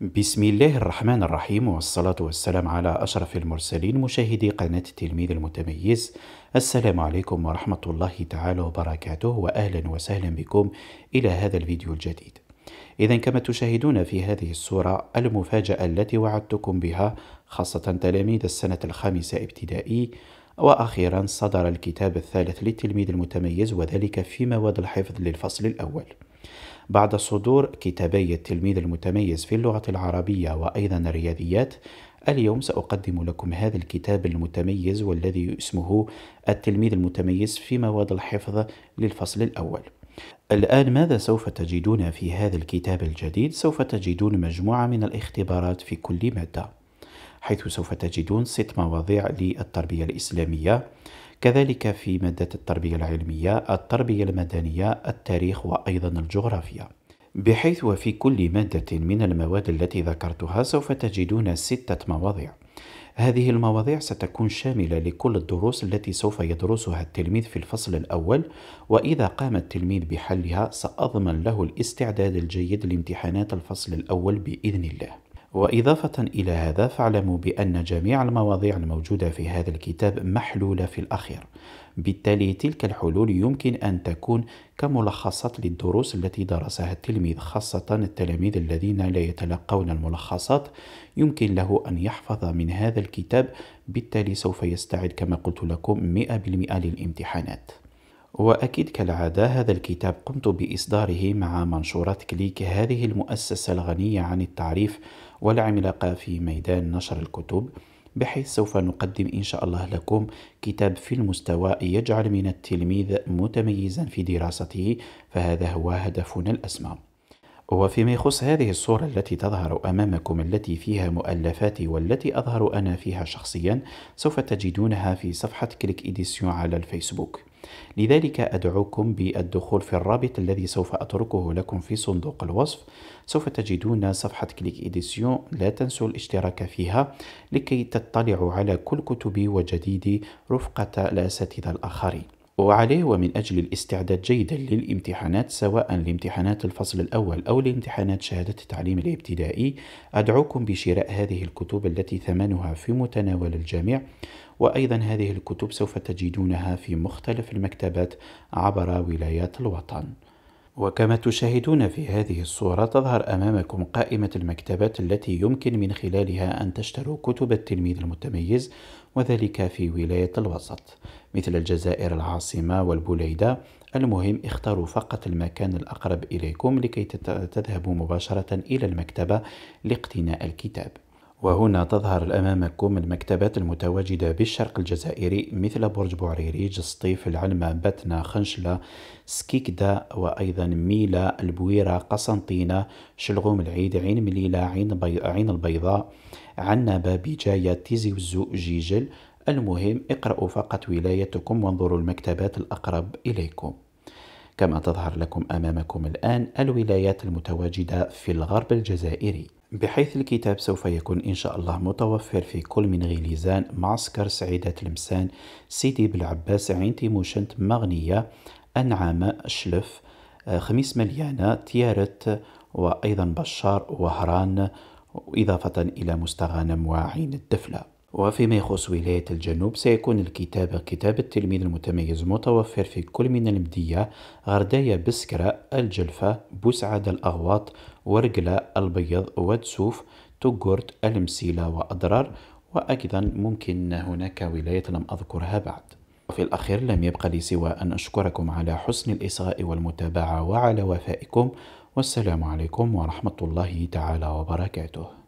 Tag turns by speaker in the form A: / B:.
A: بسم الله الرحمن الرحيم والصلاة والسلام على أشرف المرسلين مشاهدي قناة التلميذ المتميز السلام عليكم ورحمة الله تعالى وبركاته وأهلا وسهلا بكم إلى هذا الفيديو الجديد إذا كما تشاهدون في هذه الصورة المفاجأة التي وعدتكم بها خاصة تلاميذ السنة الخامسة ابتدائي وأخيرا صدر الكتاب الثالث للتلميذ المتميز وذلك في مواد الحفظ للفصل الأول بعد صدور كتابي التلميذ المتميز في اللغة العربية وأيضا الرياضيات اليوم سأقدم لكم هذا الكتاب المتميز والذي اسمه التلميذ المتميز في مواد الحفظ للفصل الأول الآن ماذا سوف تجدون في هذا الكتاب الجديد؟ سوف تجدون مجموعة من الاختبارات في كل مادة حيث سوف تجدون ست مواضيع للتربية الإسلامية كذلك في مادة التربية العلمية التربية المدنية التاريخ وأيضا الجغرافيا بحيث وفي كل مادة من المواد التي ذكرتها سوف تجدون ستة مواضيع هذه المواضيع ستكون شاملة لكل الدروس التي سوف يدرسها التلميذ في الفصل الأول وإذا قام التلميذ بحلها سأضمن له الاستعداد الجيد لامتحانات الفصل الأول بإذن الله وإضافة إلى هذا فاعلموا بأن جميع المواضيع الموجودة في هذا الكتاب محلولة في الأخير بالتالي تلك الحلول يمكن أن تكون كملخصات للدروس التي درسها التلميذ خاصة التلاميذ الذين لا يتلقون الملخصات يمكن له أن يحفظ من هذا الكتاب بالتالي سوف يستعد كما قلت لكم 100% للامتحانات وأكيد كالعادة هذا الكتاب قمت بإصداره مع منشورات كليك هذه المؤسسة الغنية عن التعريف والعملاقة في ميدان نشر الكتب بحيث سوف نقدم إن شاء الله لكم كتاب في المستوى يجعل من التلميذ متميزا في دراسته فهذا هو هدفنا الأسمى وفيما يخص هذه الصورة التي تظهر أمامكم التي فيها مؤلفاتي والتي أظهر أنا فيها شخصيا سوف تجدونها في صفحة كليك إديسيون على الفيسبوك لذلك أدعوكم بالدخول في الرابط الذي سوف أتركه لكم في صندوق الوصف سوف تجدون صفحة كليك إديسيون لا تنسوا الاشتراك فيها لكي تطلعوا على كل كتبي وجديدي رفقة الأساتذة الآخرين وعليه ومن أجل الاستعداد جيدا للامتحانات سواء لامتحانات الفصل الأول أو لامتحانات شهادة التعليم الابتدائي أدعوكم بشراء هذه الكتب التي ثمنها في متناول الجميع وأيضا هذه الكتب سوف تجدونها في مختلف المكتبات عبر ولايات الوطن وكما تشاهدون في هذه الصورة تظهر أمامكم قائمة المكتبات التي يمكن من خلالها أن تشتروا كتب التلميذ المتميز وذلك في ولاية الوسط مثل الجزائر العاصمة والبوليدة المهم اختاروا فقط المكان الأقرب إليكم لكي تذهبوا مباشرة إلى المكتبة لاقتناء الكتاب وهنا تظهر أمامكم المكتبات المتواجدة بالشرق الجزائري مثل برج بوعريري جسطيف العلمة بتنا خنشلة سكيكدا وأيضا ميلا البويرة قسنطينة شلغوم العيد عين مليلة عين, بي... عين البيضاء عنابة، بجاية تيزي وزو جيجل المهم اقرأوا فقط ولايتكم وانظروا المكتبات الأقرب إليكم كما تظهر لكم أمامكم الآن الولايات المتواجدة في الغرب الجزائري بحيث الكتاب سوف يكون إن شاء الله متوفر في كل من غليزان معسكر سعيدة تلمسان سيدي بالعباس عين تيموشنت مغنية أنعام شلف آه، خميس مليانة تيارت وأيضا بشار وهران إضافة إلى مستغانم وعين الدفلة وفيما يخص ولاية الجنوب سيكون الكتابة كتاب التلميذ المتميز متوفر في كل من المدية غرداية بسكرة الجلفة بوسعادة الأغواط ورقلة البيض ودسوف تقرت المسيلة وأضرار وأيضا ممكن هناك ولاية لم أذكرها بعد وفي الأخير لم يبقى لي سوى أن أشكركم على حسن الإصغاء والمتابعة وعلى وفائكم والسلام عليكم ورحمة الله تعالى وبركاته